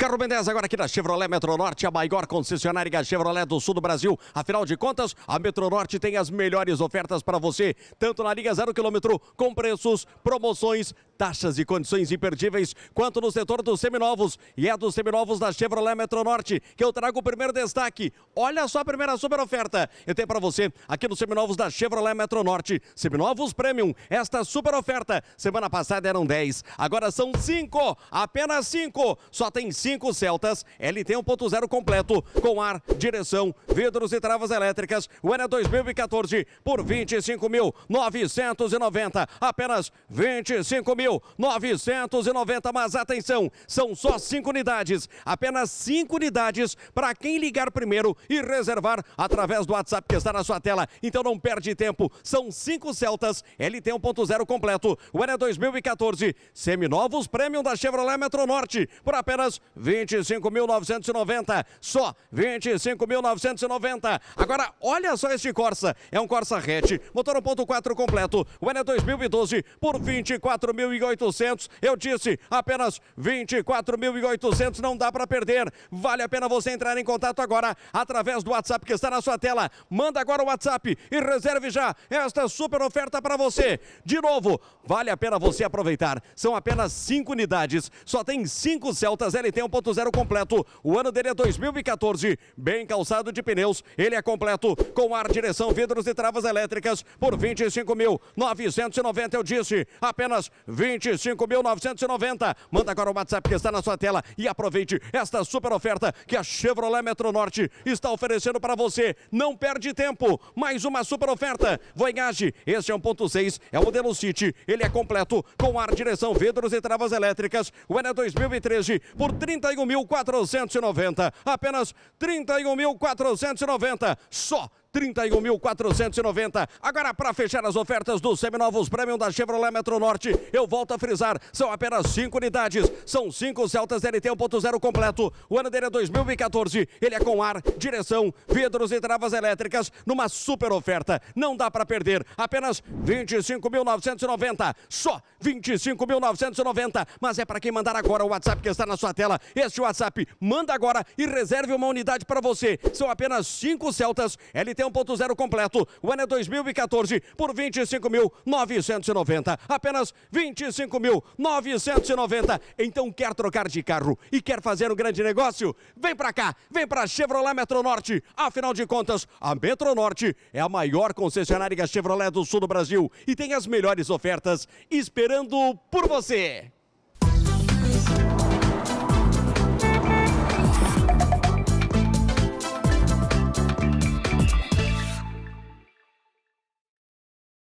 Carro Mendes agora aqui na Chevrolet Metronorte, a maior concessionária Chevrolet do sul do Brasil. Afinal de contas, a Metronorte tem as melhores ofertas para você, tanto na linha zero quilômetro, com preços, promoções, taxas e condições imperdíveis, quanto no setor dos seminovos. E é dos seminovos da Chevrolet Metronorte que eu trago o primeiro destaque. Olha só a primeira super oferta. Eu tenho para você aqui nos seminovos da Chevrolet Metronorte. Seminovos Premium, esta super oferta. Semana passada eram 10, agora são 5, apenas 5. Só tem 5 cinco Celtas LT 1.0 completo, com ar, direção, vidros e travas elétricas. O ano é 2014 por 25.990, apenas 25.990, mas atenção, são só cinco unidades, apenas cinco unidades para quem ligar primeiro e reservar através do WhatsApp que está na sua tela. Então não perde tempo, são cinco Celtas LT 1.0 completo, o ano é 2014, seminovos premium da Chevrolet Metronorte por apenas 25.990, só 25.990. Agora, olha só este Corsa, é um Corsa hatch, motor 1.4 completo, o ENE 2012 por 24.800. Eu disse, apenas 24.800 não dá para perder. Vale a pena você entrar em contato agora através do WhatsApp que está na sua tela. Manda agora o WhatsApp e reserve já esta super oferta para você. De novo, vale a pena você aproveitar. São apenas cinco unidades, só tem cinco Celtas LT 1.0 completo. O ano dele é 2014. Bem calçado de pneus, ele é completo com ar, direção, vidros e travas elétricas por 25.990. Eu disse apenas 25.990. Manda agora o WhatsApp que está na sua tela e aproveite esta super oferta que a Chevrolet Metro Norte está oferecendo para você. Não perde tempo. Mais uma super oferta. Voyage, este é 1.6, é o modelo City. Ele é completo com ar, direção, vidros e travas elétricas. O ano é 2013 por 30 31.490. Apenas 31.490. Só 31.490. Agora, para fechar as ofertas dos seminovos Premium da Chevrolet Metro Norte, eu volto a frisar, são apenas cinco unidades. São cinco Celtas DLT 1.0 completo. O ano dele é 2014. Ele é com ar, direção, vidros e travas elétricas, numa super oferta. Não dá para perder. Apenas 25.990. Só 25.990. Mas é para quem mandar agora o WhatsApp que está na sua tela. Este WhatsApp, manda agora e reserve uma unidade para você. São apenas cinco Celtas LT 1.0 completo. O ano é 2014 por 25.990. Apenas 25.990. Então quer trocar de carro e quer fazer um grande negócio? Vem para cá, vem para Chevrolet Metronorte. Afinal de contas, a Metronorte é a maior concessionária Chevrolet do sul do Brasil e tem as melhores ofertas esperando por você.